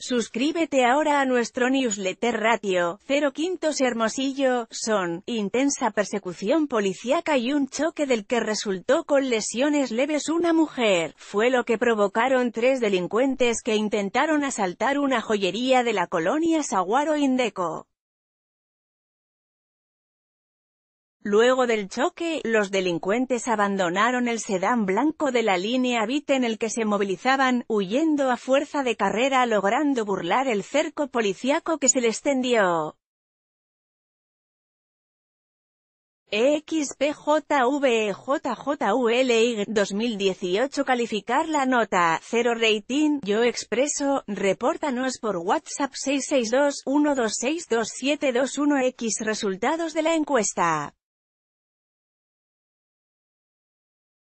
Suscríbete ahora a nuestro newsletter Ratio, 0 Quintos Hermosillo, son, intensa persecución policíaca y un choque del que resultó con lesiones leves una mujer, fue lo que provocaron tres delincuentes que intentaron asaltar una joyería de la colonia Saguaro Indeco. Luego del choque, los delincuentes abandonaron el sedán blanco de la línea VIT en el que se movilizaban, huyendo a fuerza de carrera logrando burlar el cerco policiaco que se les tendió. XPJVJJULY 2018 Calificar la nota, 0 rating, Yo Expreso, repórtanos por WhatsApp 662-1262721X Resultados de la encuesta